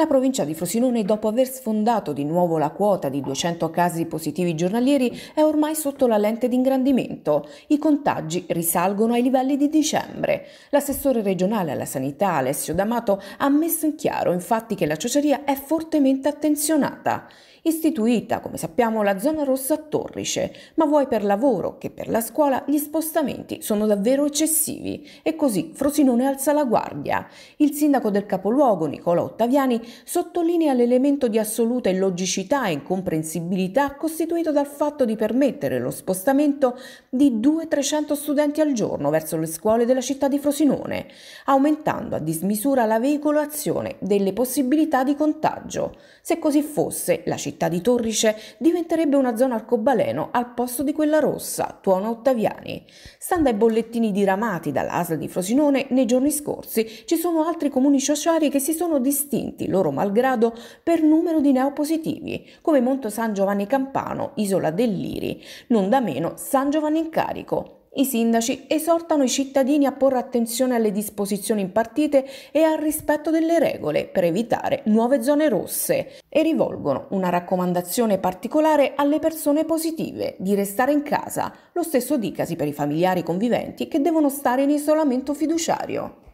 La provincia di Frosinone, dopo aver sfondato di nuovo la quota di 200 casi positivi giornalieri, è ormai sotto la lente d'ingrandimento. I contagi risalgono ai livelli di dicembre. L'assessore regionale alla sanità Alessio D'Amato ha messo in chiaro infatti che la ciociaria è fortemente attenzionata. Istituita, come sappiamo, la zona rossa a Torrice, ma vuoi per lavoro che per la scuola gli spostamenti sono davvero eccessivi e così Frosinone alza la guardia. Il sindaco del capoluogo, Nicola Ottaviani, sottolinea l'elemento di assoluta illogicità e incomprensibilità costituito dal fatto di permettere lo spostamento di 200-300 studenti al giorno verso le scuole della città di Frosinone, aumentando a dismisura la veicolazione delle possibilità di contagio. Se così fosse, la città di Torrice diventerebbe una zona arcobaleno al posto di quella rossa, tuono Ottaviani. Stando ai bollettini diramati dall'ASL di Frosinone, nei giorni scorsi ci sono altri comuni sociali che si sono distinti loro malgrado, per numero di neopositivi, come Monte San Giovanni Campano, Isola dell'Iri, non da meno San Giovanni in Carico, i sindaci esortano i cittadini a porre attenzione alle disposizioni impartite e al rispetto delle regole per evitare nuove zone rosse e rivolgono una raccomandazione particolare alle persone positive di restare in casa, lo stesso dicasi per i familiari conviventi che devono stare in isolamento fiduciario.